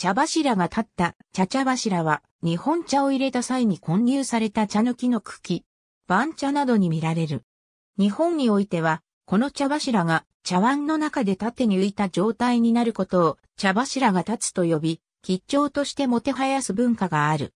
茶柱が立った茶茶柱は日本茶を入れた際に混入された茶抜きの茎、番茶などに見られる。日本においては、この茶柱が茶碗の中で縦に浮いた状態になることを茶柱が立つと呼び、吉兆としてもてはやす文化がある。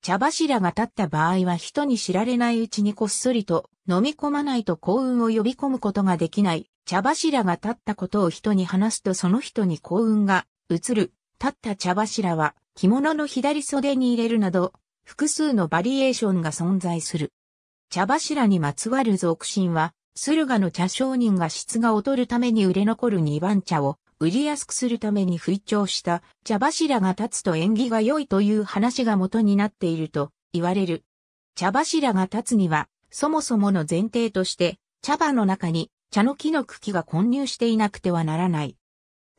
茶柱が立った場合は人に知られないうちにこっそりと飲み込まないと幸運を呼び込むことができない。茶柱が立ったことを人に話すとその人に幸運が移る立った茶柱は着物の左袖に入れるなど、複数のバリエーションが存在する。茶柱にまつわる俗心は、駿河の茶商人が質が劣るために売れ残る二番茶を売りやすくするために吹聴した茶柱が立つと縁起が良いという話が元になっていると言われる。茶柱が立つには、そもそもの前提として、茶葉の中に茶の木の茎が混入していなくてはならない。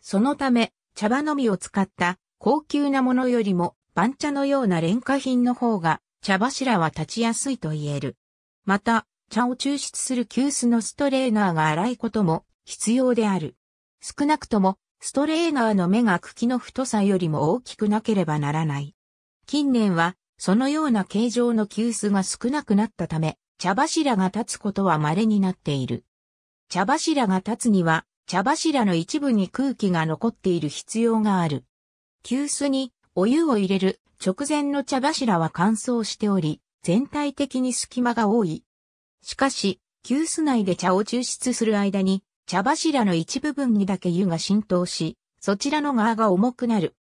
そのため、茶葉のみを使った高級なものよりも番茶のような廉価品の方が茶柱は立ちやすいと言える。また、茶を抽出する急須のストレーナーが荒いことも必要である。少なくとも、ストレーナーの目が茎の太さよりも大きくなければならない。近年は、そのような形状の急須が少なくなったため、茶柱が立つことは稀になっている。茶柱が立つには、茶柱の一部に空気が残っている必要がある。急須にお湯を入れる直前の茶柱は乾燥しており、全体的に隙間が多い。しかし、急須内で茶を抽出する間に、茶柱の一部分にだけ湯が浸透し、そちらの側が重くなる。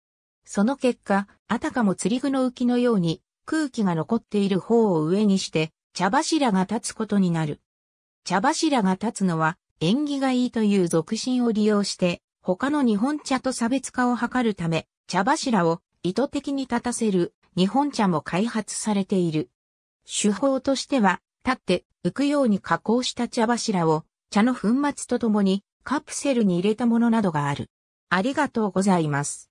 その結果、あたかも釣り具の浮きのように、空気が残っている方を上にして、茶柱が立つことになる。茶柱が立つのは、縁起がいいという俗心を利用して、他の日本茶と差別化を図るため、茶柱を意図的に立たせる日本茶も開発されている。手法としては、立って浮くように加工した茶柱を茶の粉末とともにカプセルに入れたものなどがある。ありがとうございます。